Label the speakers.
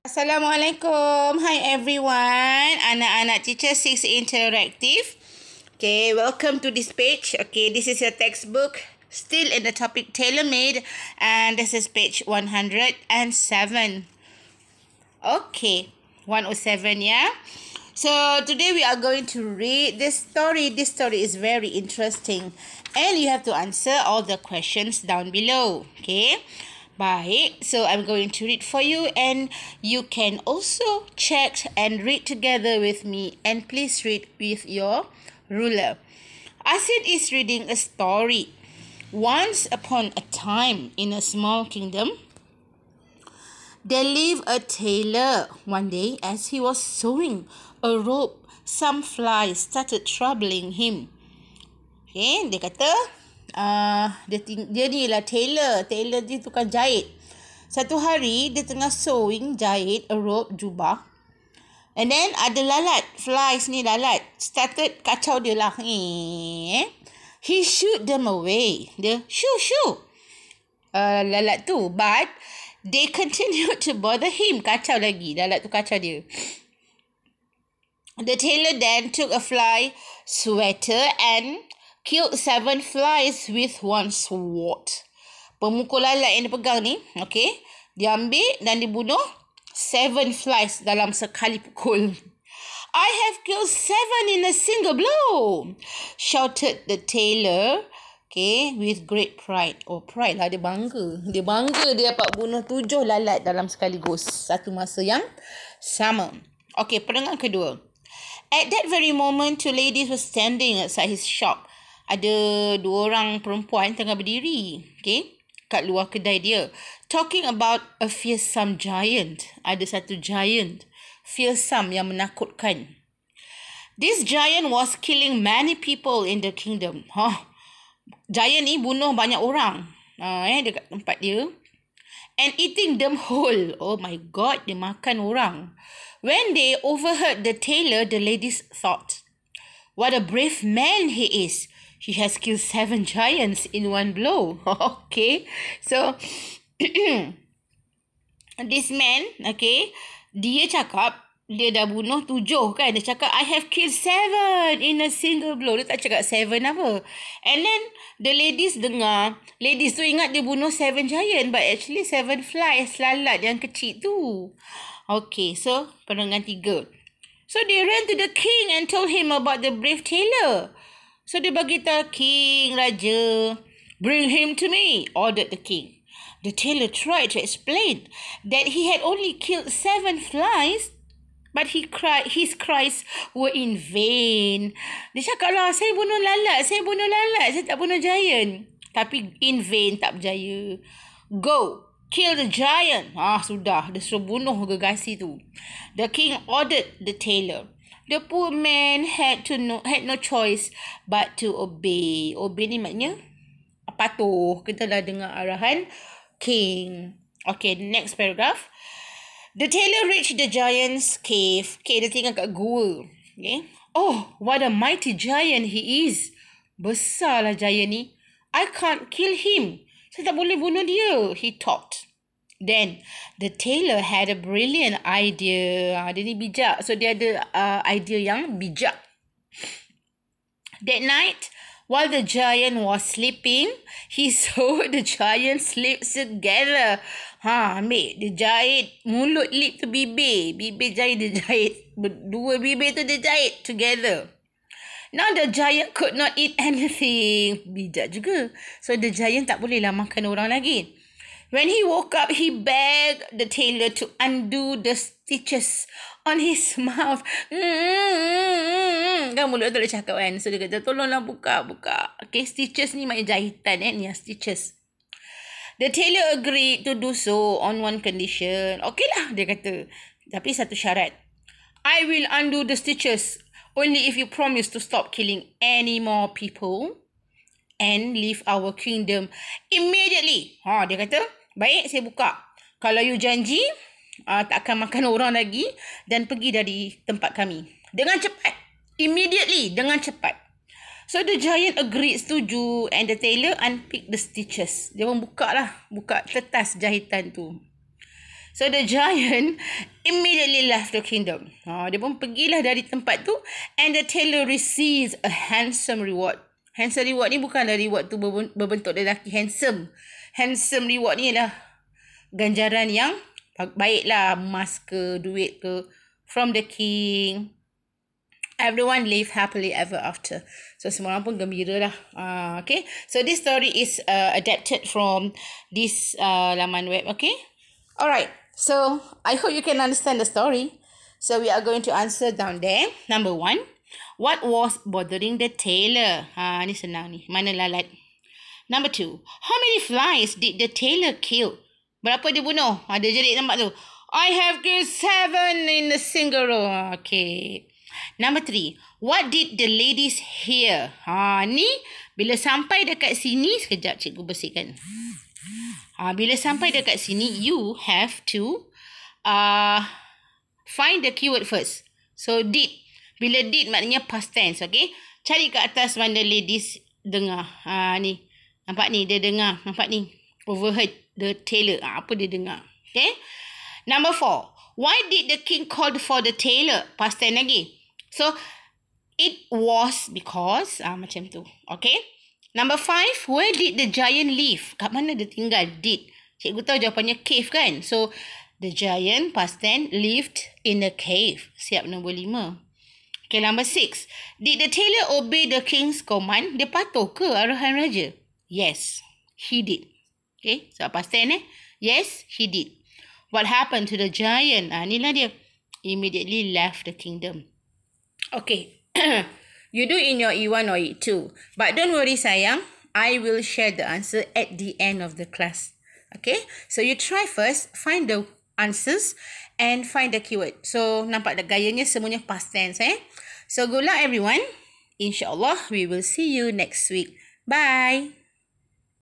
Speaker 1: Assalamualaikum. Hi everyone. Anak-anak teacher 6 interactive. Okay, welcome to this page. Okay, this is your textbook still in the topic tailor-made and this is page 107. Okay, 107, yeah. So today we are going to read this story. This story is very interesting and you have to answer all the questions down below, okay? Baik, so I'm going to read for you and you can also check and read together with me and please read with your ruler. Asid is reading a story. Once upon a time in a small kingdom, there lived a tailor. One day, as he was sewing a rope, some flies started troubling him. Okay, dia kata, uh, dia dia ni lah tailor tailor dia tukang jahit satu hari dia tengah sewing jahit a robe jubah and then ada lalat flies ni lalat started kacau dia lah eh he shoot them away dia shoo shoo uh, lalat tu but they continue to bother him kacau lagi lalat tu kacau dia The tailor then took a fly sweater and killed seven flies with one sword. Pemukul lalat yang dia pegang ni. Okay. diambil dan dibunuh seven flies dalam sekali pukul. I have killed seven in a single blow, shouted the tailor. Okay, with great pride. Oh, pride lah. Dia bangga. Dia bangga dia dapat bunuh tujuh lalat dalam sekali sekaligus. Satu masa yang sama. Okay, perenggan kedua. At that very moment, two ladies were standing outside his shop ada dua orang perempuan tengah berdiri. Okay. Kat luar kedai dia. Talking about a fearsome giant. Ada satu giant. Fearsome yang menakutkan. This giant was killing many people in the kingdom. Huh? Ha. Giant ni bunuh banyak orang. Uh, eh, dekat tempat dia. And eating them whole. Oh my god, dia makan orang. When they overheard the tailor, the ladies thought, What a brave man he is. She has killed seven giants in one blow. okay, so this man, okay, dia cakap dia dah bunuh tujuh kan. Dia cakap, I have killed seven in a single blow. Dia tak cakap seven apa. And then, the ladies dengar. Ladies tu ingat dia bunuh seven giant. But actually, seven flies, lalat yang kecil tu. Okay, so, penerangan tiga. So, they ran to the king and told him about the brave tailor. So dia bagi tahu king raja. Bring him to me, ordered the king. The tailor tried to explain that he had only killed seven flies, but he cried. His cries were in vain. Dia cakap lah, saya bunuh lalat, saya bunuh lalat, saya tak bunuh giant. Tapi in vain tak berjaya. Go, kill the giant. Ah sudah, dia suruh bunuh gergasi tu. The king ordered the tailor the poor man had to no had no choice but to obey. Obey ni maknanya patuh. Kita dah dengar arahan king. Okay, next paragraph. The tailor reached the giant's cave. Okay, dia tinggal kat gua. Okay. Oh, what a mighty giant he is. Besarlah giant ni. I can't kill him. Saya tak boleh bunuh dia, he thought. Then the tailor had a brilliant idea. Ah, dia ni bijak. So dia ada uh, idea yang bijak. That night, while the giant was sleeping, he saw the giant sleep together. Ha, ambil dia jahit mulut lip tu bibir. Bibir jahit dia jahit. Dua bibir tu dia jahit together. Now the giant could not eat anything. Bijak juga. So the giant tak bolehlah makan orang lagi. When he woke up, he begged the tailor to undo the stitches on his mouth. Mm-hmm. Kan mulut tu boleh cakap kan. So dia kata, tolonglah buka, buka. Okay, stitches ni maknanya jahitan eh. Ni lah, stitches. The tailor agreed to do so on one condition. Okay lah, dia kata. Tapi satu syarat. I will undo the stitches only if you promise to stop killing any more people and leave our kingdom immediately. Ha, dia kata, Baik, saya buka. Kalau you janji, uh, tak akan makan orang lagi dan pergi dari tempat kami. Dengan cepat. Immediately, dengan cepat. So, the giant agreed setuju and the tailor unpicked the stitches. Dia pun buka lah. Buka tetas jahitan tu. So, the giant immediately left the kingdom. Ha, dia pun pergilah dari tempat tu and the tailor receives a handsome reward Handsome reward ni bukanlah reward tu berbentuk lelaki handsome. Handsome reward ni lah ganjaran yang baiklah. Mas ke, duit ke. From the king. Everyone live happily ever after. So, semua orang pun gembira lah. Uh, okay. So, this story is uh, adapted from this uh, laman web. Okay. Alright. So, I hope you can understand the story. So, we are going to answer down there. Number one. What was bothering the tailor? Ha, ni senang ni. Mana lalat? Number two. How many flies did the tailor kill? Berapa dia bunuh? Ha, dia jerit nampak tu. I have killed seven in a single row. Ha, okay. Number three. What did the ladies hear? Ha, ni bila sampai dekat sini. Sekejap cikgu bersihkan. Ha, bila sampai dekat sini, you have to uh, find the keyword first. So, did. Bila did maknanya past tense, okay? Cari ke atas mana ladies dengar. Ha, ni. Nampak ni, dia dengar. Nampak ni. Overheard the tailor. Ha, apa dia dengar. Okay? Number four. Why did the king called for the tailor? Past tense lagi. So, it was because. Ah ha, macam tu. Okay? Number five. Where did the giant live? Kat mana dia tinggal? Did. Cikgu tahu jawapannya cave kan? So, the giant past tense lived in a cave. Siap nombor lima. Okay, number six. Did the tailor obey the king's command? Dia patuh ke arahan raja? Yes, he did. Okay, so apa stand eh? Yes, he did. What happened to the giant? Ah, inilah dia. Immediately left the kingdom. Okay. you do in your E1 or E2. But don't worry, sayang. I will share the answer at the end of the class. Okay? So you try first. Find the answers and find the keyword. So, nampak dah gayanya semuanya past tense eh. So, good luck everyone. InsyaAllah, we will see you next week. Bye.